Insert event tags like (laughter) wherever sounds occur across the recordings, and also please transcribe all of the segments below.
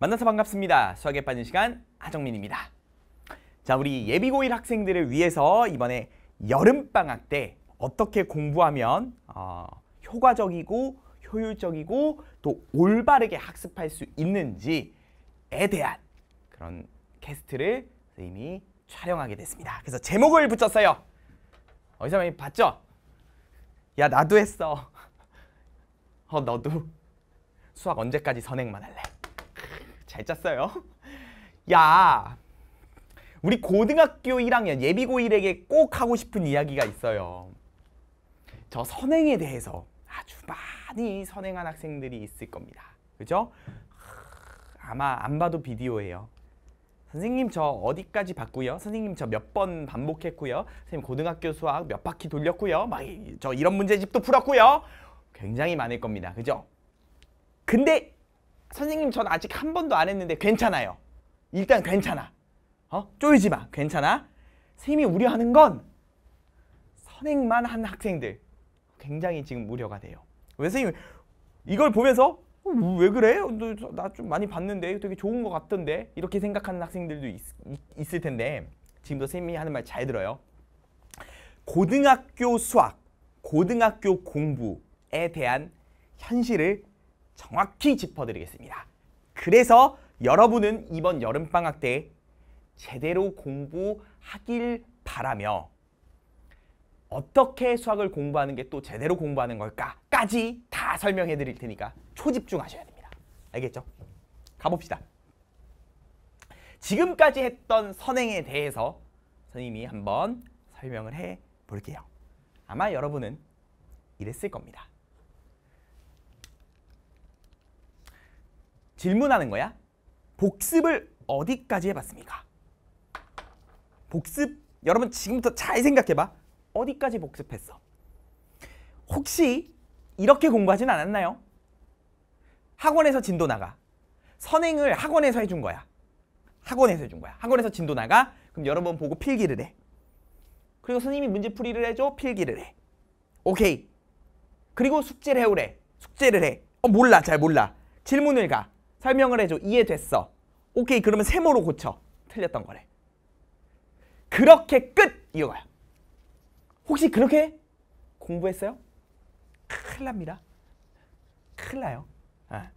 만나서 반갑습니다. 수학에 빠진 시간 하정민입니다. 자, 우리 예비고1 학생들을 위해서 이번에 여름방학 때 어떻게 공부하면 어, 효과적이고 효율적이고 또 올바르게 학습할 수 있는지에 대한 그런 캐스트를 선생님이 촬영하게 됐습니다. 그래서 제목을 붙였어요. 어디서 많이 봤죠? 야 나도 했어. (laughs) 어 너도 수학 언제까지 선행만 할래? 잘 짰어요. (laughs) 야, 우리 고등학교 1학년 예비고1에게 꼭 하고 싶은 이야기가 있어요. 저 선행에 대해서 아주 많이 선행한 학생들이 있을 겁니다. 그죠? 아마 안 봐도 비디오예요. 선생님 저 어디까지 봤고요? 선생님 저 몇 번 반복했고요? 선생님 고등학교 수학 몇 바퀴 돌렸고요? 막 저 이런 문제집도 풀었고요? 굉장히 많을 겁니다. 그죠? 근데 선생님 전 아직 한 번도 안 했는데 괜찮아요. 일단 괜찮아. 어? 쪼이지 마. 괜찮아. 선생님이 우려하는 건 선행만 한 학생들. 굉장히 지금 우려가 돼요. 왜 선생님 이걸 보면서 어, 왜 그래? 나 좀 많이 봤는데 되게 좋은 것 같던데 이렇게 생각하는 학생들도 있, 있을 텐데 지금도 선생님이 하는 말 잘 들어요. 고등학교 수학, 고등학교 공부에 대한 현실을 정확히 짚어드리겠습니다. 그래서 여러분은 이번 여름방학 때 제대로 공부하길 바라며 어떻게 수학을 공부하는 게 또 제대로 공부하는 걸까까지 다 설명해 드릴 테니까 초집중하셔야 됩니다. 알겠죠? 가봅시다. 지금까지 했던 선행에 대해서 선생님이 한번 설명을 해 볼게요. 아마 여러분은 이랬을 겁니다. 질문하는 거야. 복습을 어디까지 해봤습니까? 복습 여러분 지금부터 잘 생각해봐. 어디까지 복습했어? 혹시 이렇게 공부하진 않았나요? 학원에서 진도 나가. 선행을 학원에서 해준 거야. 학원에서 해준 거야. 학원에서 진도 나가. 그럼 여러 분 보고 필기를 해. 그리고 선생님이 문제풀이를 해줘. 필기를 해. 오케이. 그리고 숙제를 해오래. 숙제를 해. 어, 몰라. 잘 몰라. 질문을 가. 설명을 해줘. 이해됐어. 오케이 그러면 세모로 고쳐. 틀렸던 거래. 그렇게 끝! 이거야. 혹시 그렇게 공부했어요? 큰일 납니다. 큰일 나요. 아.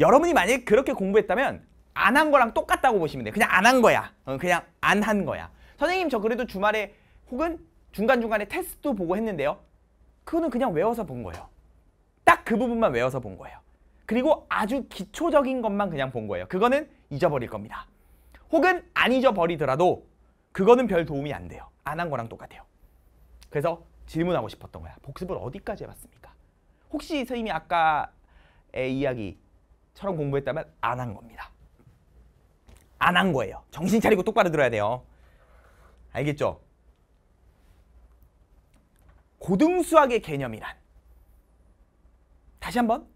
여러분이 만약에 그렇게 공부했다면 안 한 거랑 똑같다고 보시면 돼요. 그냥 안 한 거야. 어, 그냥 안 한 거야. 선생님 저 그래도 주말에 혹은 중간중간에 테스트 보고 했는데요. 그거는 그냥 외워서 본 거예요. 딱 그 부분만 외워서 본 거예요. 그리고 아주 기초적인 것만 그냥 본 거예요. 그거는 잊어버릴 겁니다. 혹은 안 잊어버리더라도 그거는 별 도움이 안 돼요. 안 한 거랑 똑같아요. 그래서 질문하고 싶었던 거야. 복습을 어디까지 해봤습니까? 혹시 선생님이 아까 이야기처럼 공부했다면 안 한 겁니다. 안 한 거예요. 정신 차리고 똑바로 들어야 돼요. 알겠죠? 고등수학의 개념이란 다시 한번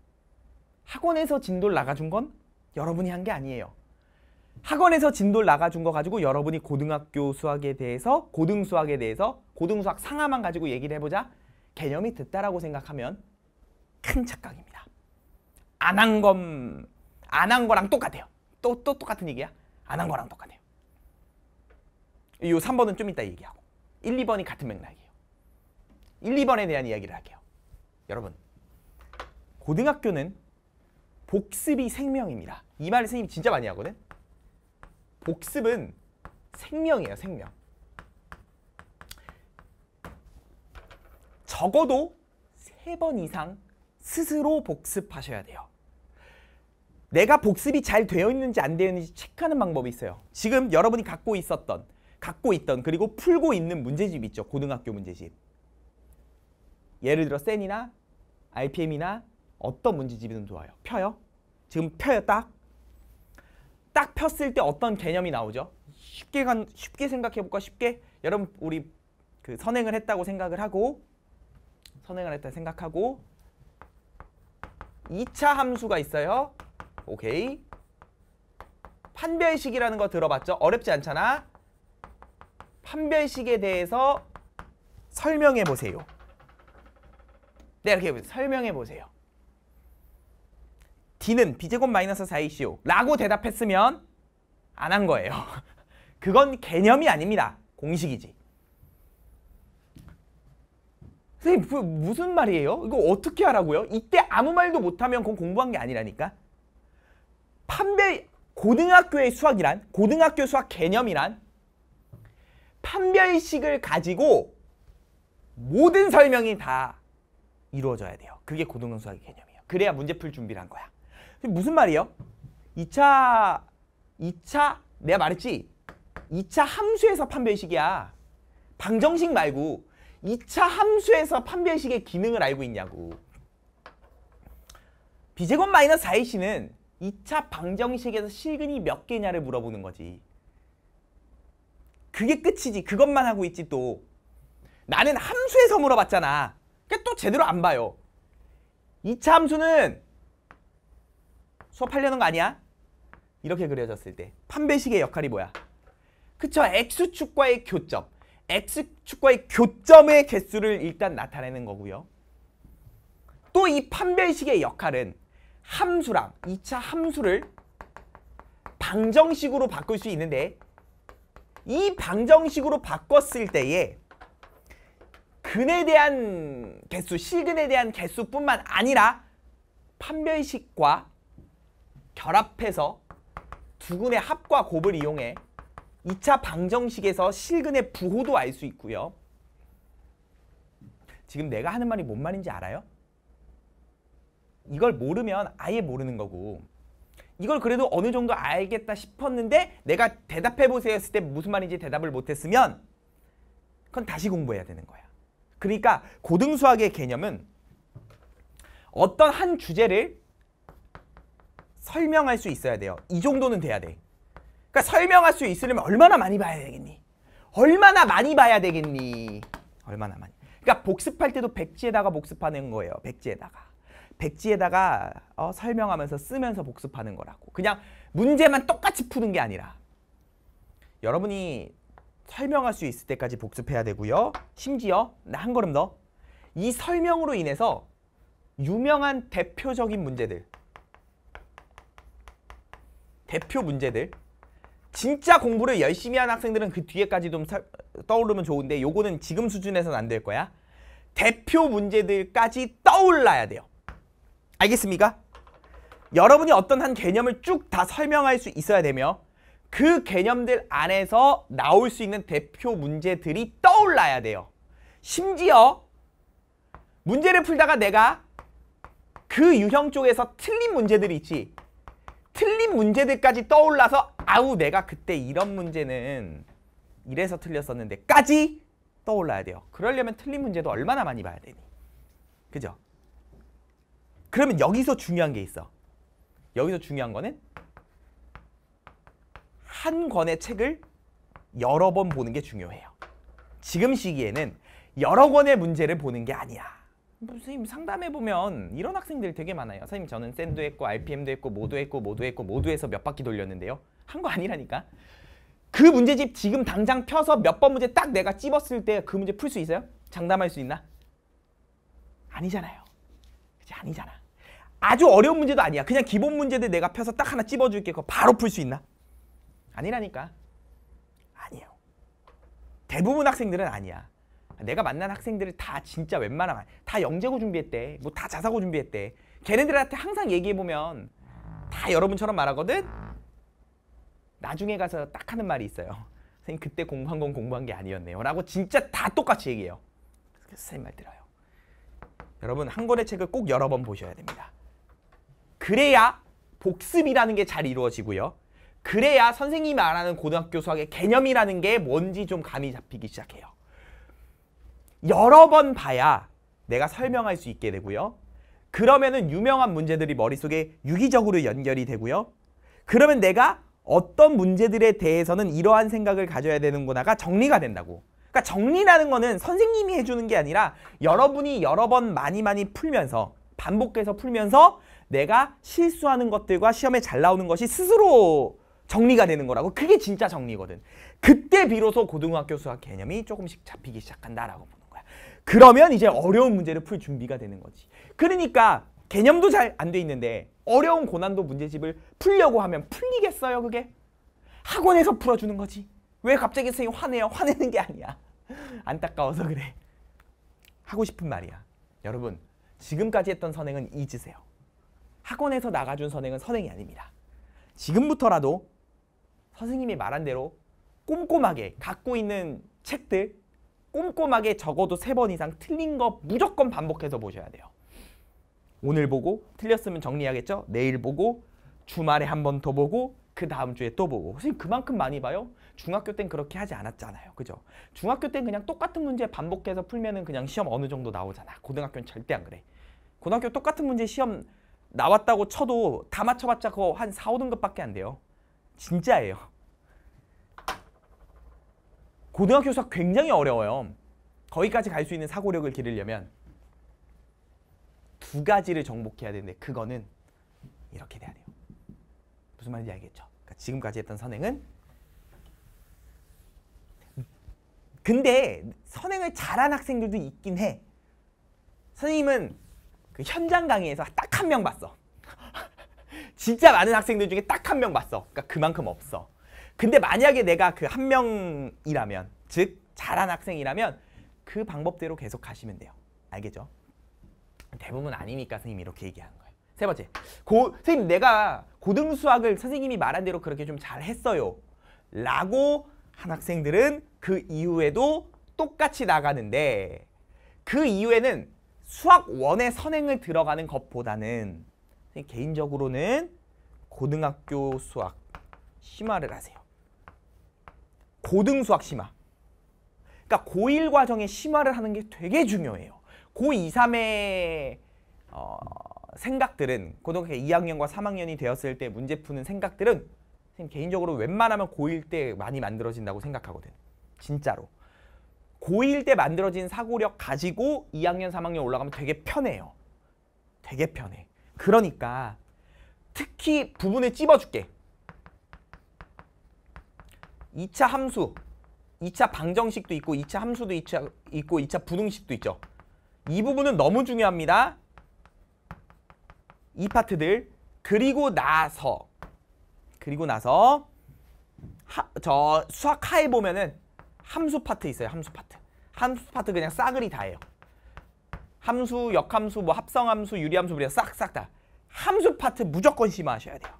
학원에서 진돌 나가준 건 여러분이 한 게 아니에요. 학원에서 진돌 나가준 거 가지고 여러분이 고등학교 수학에 대해서 고등 수학에 대해서 고등 수학 상하만 가지고 얘기를 해보자 개념이 듣다라고 생각하면 큰 착각입니다. 안한건안한 거랑 똑같아요. 또 또 똑같은 얘기야. 안 한 거랑 똑같아요. 이 3번은 좀 이따 얘기하고 1, 2번이 같은 맥락이에요. 1, 2번에 대한 이야기를 할게요. 여러분 고등학교는 복습이 생명입니다. 이 말을 선생님 진짜 많이 하거든. 복습은 생명이에요, 생명. 적어도 세 번 이상 스스로 복습하셔야 돼요. 내가 복습이 잘 되어 있는지 안 되어 있는지 체크하는 방법이 있어요. 지금 여러분이 갖고 있었던, 갖고 있던 그리고 풀고 있는 문제집 있죠. 고등학교 문제집. 예를 들어 센이나 RPM이나 어떤 문제집이든 좋아요. 펴요. 지금 펴요 딱. 딱 폈을 때 어떤 개념이 나오죠? 쉽게 간 쉽게 생각해 볼까? 쉽게 여러분 우리 그 선행을 했다고 생각을 하고 선행을 했다 생각하고 2차 함수가 있어요. 오케이. 판별식이라는 거 들어봤죠? 어렵지 않잖아. 판별식에 대해서 설명해 보세요. 네, 이렇게 설명해 보세요. D는 B제곱 마이너스 4이시오 라고 대답했으면 안 한 거예요. (laughs) 그건 개념이 아닙니다. 공식이지. 선생님 그 무슨 말이에요? 이거 어떻게 하라고요? 이때 아무 말도 못하면 그건 공부한 게 아니라니까. 판별 고등학교의 수학이란 고등학교 수학 개념이란 판별식을 가지고 모든 설명이 다 이루어져야 돼요. 그게 고등학교 수학의 개념이에요. 그래야 문제 풀 준비를 한 거야. 무슨 말이에요? 2차 2차 내가 말했지? 2차 함수에서 판별식이야. 방정식 말고 2차 함수에서 판별식의 기능을 알고 있냐고. 비제곱 마이너스 4ac는 2차 방정식에서 실근이 몇 개냐를 물어보는 거지. 그게 끝이지. 그것만 하고 있지 또. 나는 함수에서 물어봤잖아. 그러또 제대로 안 봐요. 2차 함수는 수업하려는 거 아니야? 이렇게 그려졌을 때 판배식의 역할이 뭐야? 그쵸? X축과의 교점. X축과의 교점의 개수를 일단 나타내는 거고요. 또 이 판별식의 역할은 함수랑 2차 함수를 방정식으로 바꿀 수 있는데 이 방정식으로 바꿨을 때에 근에 대한 개수, 실근에 대한 개수뿐만 아니라 판별식과 결합해서 두근의 합과 곱을 이용해 2차 방정식에서 실근의 부호도 알 수 있고요. 지금 내가 하는 말이 뭔 말인지 알아요? 이걸 모르면 아예 모르는 거고 이걸 그래도 어느 정도 알겠다 싶었는데 내가 대답해보세요 했을 때 무슨 말인지 대답을 못했으면 그건 다시 공부해야 되는 거야. 그러니까 고등수학의 개념은 어떤 한 주제를 설명할 수 있어야 돼요. 이 정도는 돼야 돼. 그러니까 설명할 수 있으려면 얼마나 많이 봐야 되겠니? 얼마나 많이 봐야 되겠니? 얼마나 많이. 그러니까 복습할 때도 백지에다가 복습하는 거예요. 백지에다가. 백지에다가 어, 설명하면서 쓰면서 복습하는 거라고. 그냥 문제만 똑같이 푸는 게 아니라 여러분이 설명할 수 있을 때까지 복습해야 되고요. 심지어 나한 걸음 더. 이 설명으로 인해서 유명한 대표적인 문제들 대표 문제들 진짜 공부를 열심히 한 학생들은 그 뒤에까지 좀 살, 떠오르면 좋은데 요거는 지금 수준에서는 안 될 거야. 대표 문제들까지 떠올라야 돼요. 알겠습니까? 여러분이 어떤 한 개념을 쭉 다 설명할 수 있어야 되며 그 개념들 안에서 나올 수 있는 대표 문제들이 떠올라야 돼요. 심지어 문제를 풀다가 내가 그 유형 쪽에서 틀린 문제들이 있지 틀린 문제들까지 떠올라서 아우 내가 그때 이런 문제는 이래서 틀렸었는데까지 떠올라야 돼요. 그러려면 틀린 문제도 얼마나 많이 봐야 되니. 그죠? 그러면 여기서 중요한 게 있어. 여기서 중요한 거는 한 권의 책을 여러 번 보는 게 중요해요. 지금 시기에는 여러 권의 문제를 보는 게 아니야. 선생님 상담해보면 이런 학생들 되게 많아요. 선생님 저는 샌도 했고 RPM도 했고 모두 했고 모두 했고 모두 해서 몇 바퀴 돌렸는데요. 한 거 아니라니까. 그 문제집 지금 당장 펴서 몇 번 문제 딱 내가 찝었을 때 그 문제 풀 수 있어요? 장담할 수 있나? 아니잖아요. 그치 아니잖아. 아주 어려운 문제도 아니야. 그냥 기본 문제들 내가 펴서 딱 하나 찝어줄게. 그거 바로 풀 수 있나? 아니라니까. 아니에요. 대부분 학생들은 아니야. 내가 만난 학생들을 다 진짜 웬만하면 다 영재고 준비했대. 뭐 다 자사고 준비했대. 걔네들한테 항상 얘기해보면 다 여러분처럼 말하거든? 나중에 가서 딱 하는 말이 있어요. (laughs) 선생님 그때 공부한 건 공부한 게 아니었네요. 라고 진짜 다 똑같이 얘기해요. 선생님 말 들어요. 여러분 한 권의 책을 꼭 여러 번 보셔야 됩니다. 그래야 복습이라는 게 잘 이루어지고요. 그래야 선생님이 말하는 고등학교 수학의 개념이라는 게 뭔지 좀 감이 잡히기 시작해요. 여러 번 봐야 내가 설명할 수 있게 되고요. 그러면은 유명한 문제들이 머릿속에 유기적으로 연결이 되고요. 그러면 내가 어떤 문제들에 대해서는 이러한 생각을 가져야 되는구나가 정리가 된다고. 그러니까 정리라는 거는 선생님이 해주는 게 아니라 여러분이 여러 번 많이 많이 풀면서 반복해서 풀면서 내가 실수하는 것들과 시험에 잘 나오는 것이 스스로 정리가 되는 거라고 그게 진짜 정리거든. 그때 비로소 고등학교 수학 개념이 조금씩 잡히기 시작한다라고 봅니다. 그러면 이제 어려운 문제를 풀 준비가 되는 거지. 그러니까 개념도 잘 안 돼 있는데 어려운 고난도 문제집을 풀려고 하면 풀리겠어요 그게? 학원에서 풀어주는 거지. 왜 갑자기 선생님 화내요? 화내는 게 아니야. (laughs) 안타까워서 그래. 하고 싶은 말이야. 여러분 지금까지 했던 선행은 잊으세요. 학원에서 나가준 선행은 선행이 아닙니다. 지금부터라도 선생님이 말한 대로 꼼꼼하게 갖고 있는 책들 꼼꼼하게 적어도 세 번 이상 틀린 거 무조건 반복해서 보셔야 돼요. 오늘 보고 틀렸으면 정리하겠죠? 내일 보고 주말에 한 번 더 보고 그 다음 주에 또 보고 선생님 그만큼 많이 봐요? 중학교 땐 그렇게 하지 않았잖아요. 그죠? 중학교 땐 그냥 똑같은 문제 반복해서 풀면은 그냥 시험 어느 정도 나오잖아. 고등학교는 절대 안 그래. 고등학교 똑같은 문제 시험 나왔다고 쳐도 다 맞춰봤자 그거 한 4, 5등급밖에 안 돼요. 진짜예요. 고등학교 수학 굉장히 어려워요. 거기까지 갈 수 있는 사고력을 기르려면 두 가지를 정복해야 되는데 그거는 이렇게 돼야 돼요. 무슨 말인지 알겠죠? 그러니까 지금까지 했던 선행은 근데 선행을 잘한 학생들도 있긴 해. 선생님은 그 현장 강의에서 딱 한 명 봤어. (laughs) 진짜 많은 학생들 중에 딱 한 명 봤어. 그러니까 그만큼 없어. 근데 만약에 내가 그 한 명이라면 즉 잘한 학생이라면 그 방법대로 계속 하시면 돼요. 알겠죠? 대부분 아니니까 선생님이 이렇게 얘기하는 거예요. 세 번째, 고, 선생님 내가 고등수학을 선생님이 말한 대로 그렇게 좀 잘했어요. 라고 한 학생들은 그 이후에도 똑같이 나가는데 그 이후에는 수학원에 선행을 들어가는 것보다는 개인적으로는 고등학교 수학 심화를 하세요. 고등수학 심화. 그러니까 고1 과정에 심화를 하는 게 되게 중요해요. 고2, 3의 어, 생각들은 고등학교 2학년과 3학년이 되었을 때 문제 푸는 생각들은 개인적으로 웬만하면 고1 때 많이 만들어진다고 생각하거든. 진짜로. 고1 때 만들어진 사고력 가지고 2학년, 3학년 올라가면 되게 편해요. 되게 편해. 그러니까 특히 부분을 찝어줄게. 2차 함수, 2차 방정식도 있고 2차 함수도 2차 있고 2차 부등식도 있죠. 이 부분은 너무 중요합니다. 이 파트들 그리고 나서 그리고 나서 하, 저 수학하에 보면은 함수 파트 있어요. 함수 파트. 함수 파트 그냥 싸그리 다예요. 함수, 역함수, 뭐 합성함수, 유리함수 우리가 싹싹 다. 함수 파트 무조건 심화하셔야 돼요.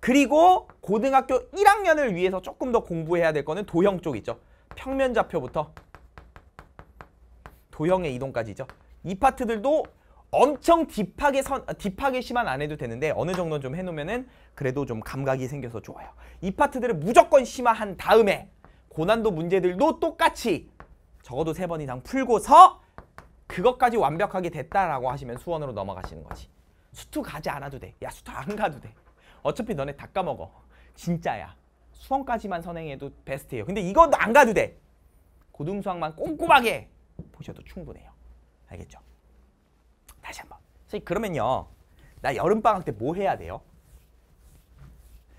그리고 고등학교 1학년을 위해서 조금 더 공부해야 될 거는 도형 쪽이죠 평면 좌표부터 도형의 이동까지죠. 이 파트들도 엄청 딥하게 선, 아, 딥하게 심한 안 해도 되는데 어느 정도는 좀 해놓으면은 그래도 좀 감각이 생겨서 좋아요. 이 파트들을 무조건 심화한 다음에 고난도 문제들도 똑같이 적어도 세 번 이상 풀고서 그것까지 완벽하게 됐다라고 하시면 수원으로 넘어가시는 거지. 수투 가지 않아도 돼. 야 수투 안 가도 돼. 어차피 너네 다 까먹어. 진짜야. 수험까지만 선행해도 베스트예요. 근데 이것도안 가도 돼. 고등수학만 꼼꼼하게 보셔도 충분해요. 알겠죠? 다시 한번. 선생님 그러면요. 나 여름방학 때 뭐 해야 돼요?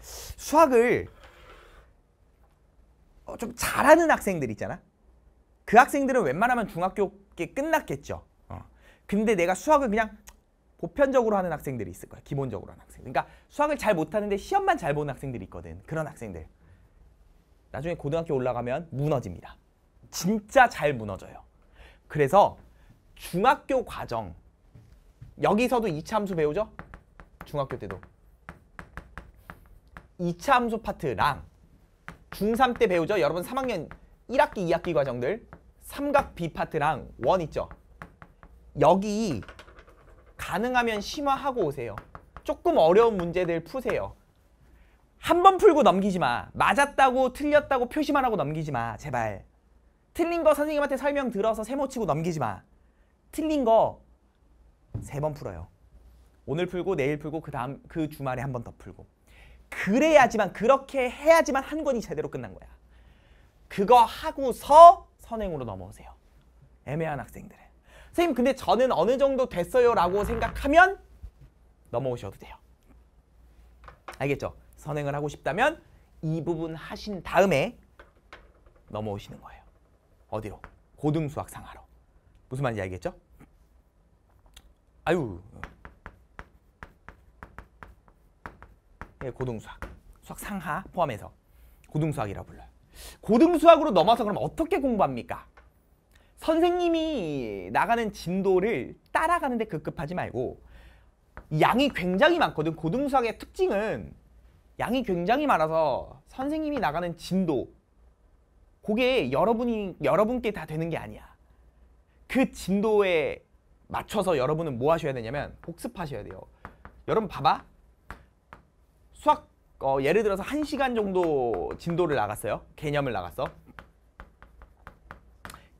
수학을 어, 좀 잘하는 학생들 있잖아. 그 학생들은 웬만하면 중학교 게 끝났겠죠. 어. 근데 내가 수학을 그냥 보편적으로 하는 학생들이 있을 거야. 기본적으로 하는 학생. 그러니까 수학을 잘 못하는데 시험만 잘 보는 학생들이 있거든. 그런 학생들. 나중에 고등학교 올라가면 무너집니다. 진짜 잘 무너져요. 그래서 중학교 과정 여기서도 이차함수 배우죠? 중학교 때도 이차함수 파트랑 중3 때 배우죠? 여러분 3학년 1학기, 2학기 과정들 삼각 비 파트랑 원 있죠? 여기 가능하면 심화하고 오세요. 조금 어려운 문제들 푸세요. 한 번 풀고 넘기지 마. 맞았다고 틀렸다고 표시만 하고 넘기지 마. 제발. 틀린 거 선생님한테 설명 들어서 세모치고 넘기지 마. 틀린 거 세 번 풀어요. 오늘 풀고 내일 풀고 그 다음 그 주말에 한 번 더 풀고. 그래야지만 그렇게 해야지만 한 권이 제대로 끝난 거야. 그거 하고서 선행으로 넘어오세요. 애매한 학생들 선생님 근데 저는 어느 정도 됐어요 라고 생각하면 넘어오셔도 돼요. 알겠죠? 선행을 하고 싶다면 이 부분 하신 다음에 넘어오시는 거예요. 어디로? 고등수학 상하로. 무슨 말인지 알겠죠? 아유. 예, 고등수학. 수학 상하 포함해서 고등수학이라 불러요. 고등수학으로 넘어서 그럼 어떻게 공부합니까? 선생님이 나가는 진도를 따라가는데 급급하지 말고 양이 굉장히 많거든. 고등수학의 특징은 양이 굉장히 많아서 선생님이 나가는 진도 그게 여러분이 여러분께 다 되는 게 아니야. 그 진도에 맞춰서 여러분은 뭐 하셔야 되냐면 복습하셔야 돼요. 여러분 봐봐. 수학 어, 예를 들어서 한시간 정도 진도를 나갔어요. 개념을 나갔어.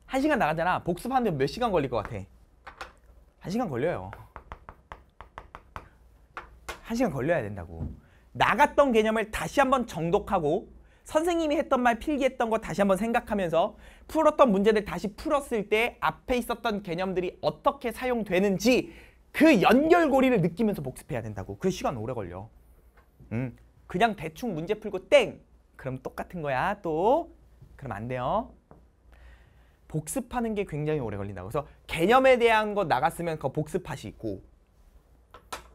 한 시간 나가잖아. 복습하는데 몇 시간 걸릴 것 같아? 한 시간 걸려요. 한 시간 걸려야 된다고. 나갔던 개념을 다시 한번 정독하고 선생님이 했던 말 필기했던 거 다시 한번 생각하면서 풀었던 문제들 다시 풀었을 때 앞에 있었던 개념들이 어떻게 사용되는지 그 연결고리를 느끼면서 복습해야 된다고. 그 시간 오래 걸려. 음, 그냥 대충 문제 풀고 땡! 그럼 똑같은 거야 또. 그럼 안 돼요. 복습하는 게 굉장히 오래 걸린다고 해서 개념에 대한 거 나갔으면 그복습하시고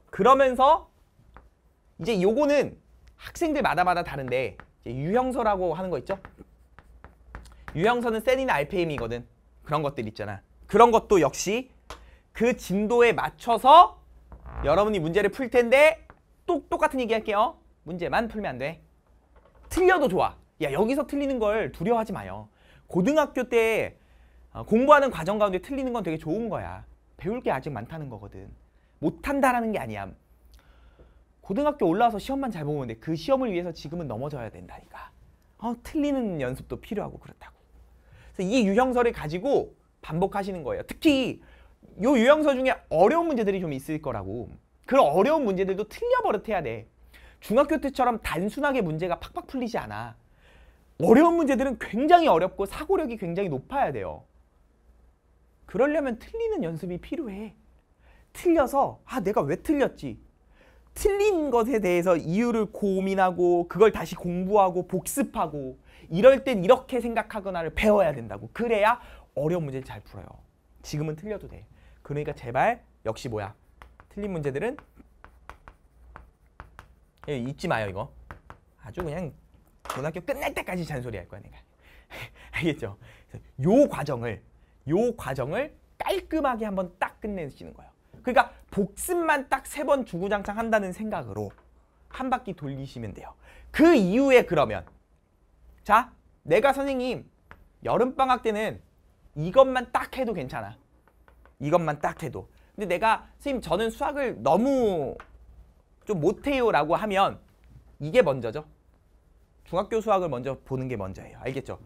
그러면서 이제 요거는 학생들마다마다 다른데 유형서라고 하는 거 있죠? 유형서는 센이나 RPM이거든 그런 것들 있잖아 그런 것도 역시 그 진도에 맞춰서 여러분이 문제를 풀 텐데 똑, 똑같은 얘기 할게요 문제만 풀면 안 돼 틀려도 좋아 야 여기서 틀리는 걸 두려워하지 마요 고등학교 때 어, 공부하는 과정 가운데 틀리는 건 되게 좋은 거야. 배울 게 아직 많다는 거거든. 못한다라는 게 아니야. 고등학교 올라와서 시험만 잘 보면 돼. 그 시험을 위해서 지금은 넘어져야 된다니까. 어, 틀리는 연습도 필요하고 그렇다고. 그래서 이 유형서를 가지고 반복하시는 거예요. 특히 요 유형서 중에 어려운 문제들이 좀 있을 거라고. 그런 어려운 문제들도 틀려버릇해야 돼. 중학교 때처럼 단순하게 문제가 팍팍 풀리지 않아. 어려운 문제들은 굉장히 어렵고 사고력이 굉장히 높아야 돼요. 그러려면 틀리는 연습이 필요해. 틀려서 아 내가 왜 틀렸지? 틀린 것에 대해서 이유를 고민하고 그걸 다시 공부하고 복습하고 이럴 땐 이렇게 생각하거나를 배워야 된다고. 그래야 어려운 문제를 잘 풀어요. 지금은 틀려도 돼. 그러니까 제발 역시 뭐야? 틀린 문제들은 예, 잊지 마요 이거. 아주 그냥 고등학교 끝날 때까지 잔소리 할 거야 내가. (laughs) 알겠죠? 요 과정을 요 과정을 깔끔하게 한번 딱 끝내시는 거예요. 그러니까 복습만 딱 세 번 주구장창 한다는 생각으로 한 바퀴 돌리시면 돼요. 그 이후에 그러면 자 내가 선생님 여름방학 때는 이것만 딱 해도 괜찮아. 이것만 딱 해도. 근데 내가 선생님 저는 수학을 너무 좀 못해요 라고 하면 이게 먼저죠. 중학교 수학을 먼저 보는 게 먼저예요. 알겠죠?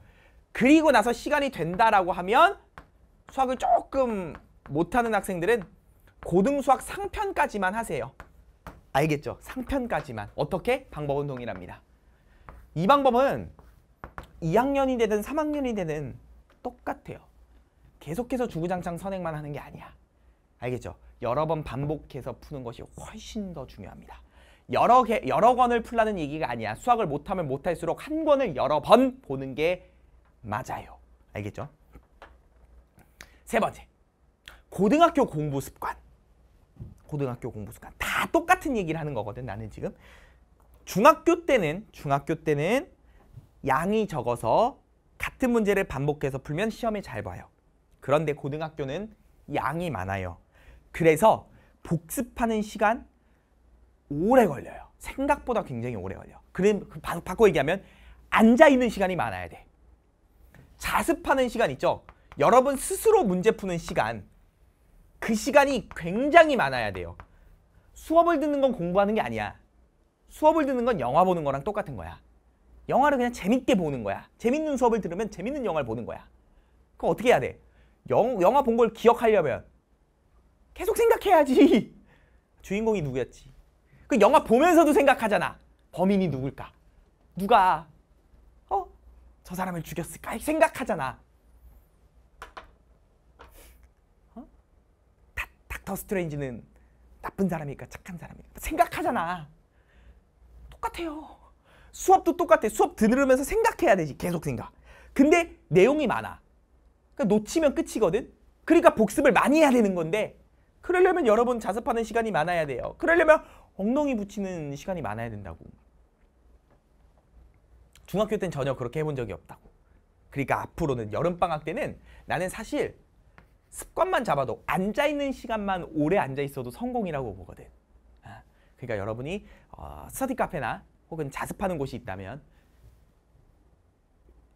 그리고 나서 시간이 된다라고 하면 수학을 조금 못하는 학생들은 고등수학 상편까지만 하세요. 알겠죠? 상편까지만. 어떻게? 방법은 동일합니다. 이 방법은 2학년이 되든 3학년이 되든 똑같아요. 계속해서 주구장창 선행만 하는 게 아니야. 알겠죠? 여러 번 반복해서 푸는 것이 훨씬 더 중요합니다. 여러 개, 여러 권을 풀라는 얘기가 아니야. 수학을 못하면 못할수록 한 권을 여러 번 보는 게 맞아요. 알겠죠? 세 번째, 고등학교 공부 습관. 고등학교 공부 습관. 다 똑같은 얘기를 하는 거거든, 나는 지금. 중학교 때는, 중학교 때는 양이 적어서 같은 문제를 반복해서 풀면 시험에 잘 봐요. 그런데 고등학교는 양이 많아요. 그래서 복습하는 시간 오래 걸려요. 생각보다 굉장히 오래 걸려. 그럼 그 바꿔 얘기하면 앉아있는 시간이 많아야 돼. 자습하는 시간 있죠? 여러분 스스로 문제 푸는 시간 그 시간이 굉장히 많아야 돼요. 수업을 듣는 건 공부하는 게 아니야. 수업을 듣는 건 영화 보는 거랑 똑같은 거야. 영화를 그냥 재밌게 보는 거야. 재밌는 수업을 들으면 재밌는 영화를 보는 거야. 그럼 어떻게 해야 돼? 영, 영화 본 걸 기억하려면 계속 생각해야지. (laughs) 주인공이 누구였지? 그 영화 보면서도 생각하잖아. 범인이 누굴까? 누가 어? 저 사람을 죽였을까? 생각하잖아. 닥터 스트레인지는 나쁜 사람이니까 착한 사람이니까 생각하잖아. 똑같아요. 수업도 똑같아. 수업 들으면서 생각해야 되지. 계속 생각. 근데 내용이 많아. 그러니까 놓치면 끝이거든. 그러니까 복습을 많이 해야 되는 건데 그러려면 여러분 자습하는 시간이 많아야 돼요. 그러려면 엉덩이 붙이는 시간이 많아야 된다고. 중학교 때는 전혀 그렇게 해본 적이 없다고. 그러니까 앞으로는 여름방학 때는 나는 사실 습관만 잡아도 앉아있는 시간만 오래 앉아있어도 성공이라고 보거든. 아, 그러니까 여러분이 어, 스터디 카페나 혹은 자습하는 곳이 있다면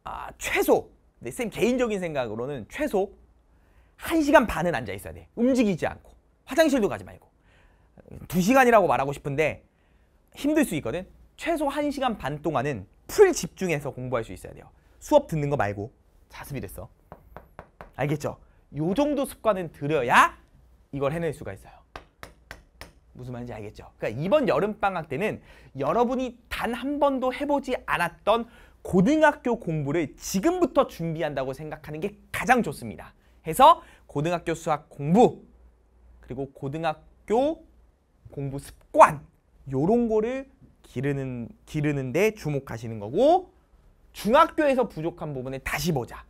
아, 최소 네, 쌤 개인적인 생각으로는 최소 1시간 반은 앉아 있어야 돼. 움직이지 않고 화장실도 가지 말고 2시간이라고 말하고 싶은데 힘들 수 있거든. 최소 1시간 반 동안은 풀 집중해서 공부할 수 있어야 돼요. 수업 듣는 거 말고 자습이 됐어. 알겠죠? 요 정도 습관은 들여야 이걸 해낼 수가 있어요. 무슨 말인지 알겠죠? 그러니까 이번 여름방학 때는 여러분이 단 한 번도 해보지 않았던 고등학교 공부를 지금부터 준비한다고 생각하는 게 가장 좋습니다. 해서 고등학교 수학 공부 그리고 고등학교 공부 습관 요런 거를 기르는 기르는 데 주목하시는 거고 중학교에서 부족한 부분을 다시 보자.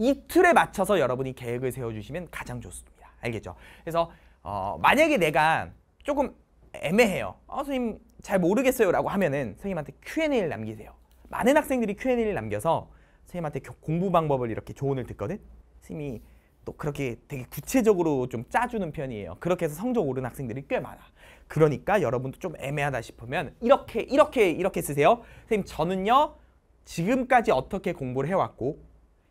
이틀에 맞춰서 여러분이 계획을 세워주시면 가장 좋습니다. 알겠죠? 그래서 어, 만약에 내가 조금 애매해요. 어, 선생님 잘 모르겠어요 라고 하면은 선생님한테 Q&A를 남기세요. 많은 학생들이 Q&A를 남겨서 선생님한테 공부 방법을 이렇게 조언을 듣거든? 선생님이 또 그렇게 되게 구체적으로 좀 짜주는 편이에요. 그렇게 해서 성적 오른 학생들이 꽤 많아. 그러니까 여러분도 좀 애매하다 싶으면 이렇게 이렇게 이렇게 쓰세요. 선생님 저는요 지금까지 어떻게 공부를 해왔고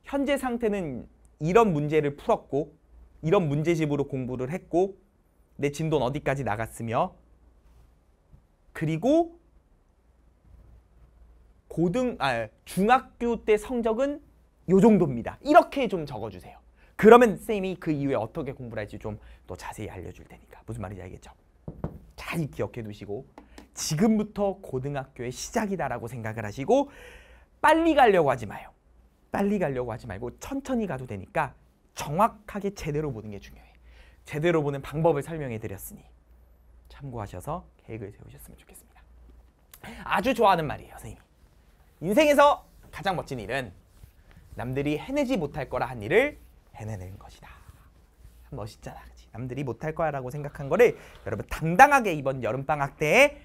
현재 상태는 이런 문제를 풀었고 이런 문제집으로 공부를 했고 내 진도는 어디까지 나갔으며 그리고 고등 아 중학교 때 성적은 요 정도입니다. 이렇게 좀 적어주세요. 그러면 쌤이 그 이후에 어떻게 공부를 할지 좀 더 자세히 알려줄 테니까 무슨 말인지 알겠죠? 잘 기억해 두시고 지금부터 고등학교의 시작이다라고 생각을 하시고 빨리 가려고 하지 마요. 빨리 가려고 하지 말고 천천히 가도 되니까 정확하게 제대로 보는 게 중요해. 제대로 보는 방법을 설명해 드렸으니 참고하셔서 계획을 세우셨으면 좋겠습니다. 아주 좋아하는 말이에요, 선생님 인생에서 가장 멋진 일은 남들이 해내지 못할 거라 한 일을 해내는 것이다. 멋있잖아, 그치? 남들이 못할 거야라고 생각한 거를 여러분 당당하게 이번 여름방학 때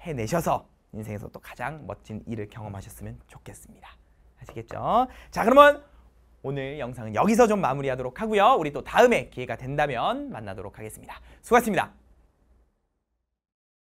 해내셔서 인생에서 또 가장 멋진 일을 경험하셨으면 좋겠습니다. 아시겠죠? 자 그러면 오늘 영상은 여기서 좀 마무리하도록 하고요. 우리 또 다음에 기회가 된다면 만나도록 하겠습니다. 수고하셨습니다.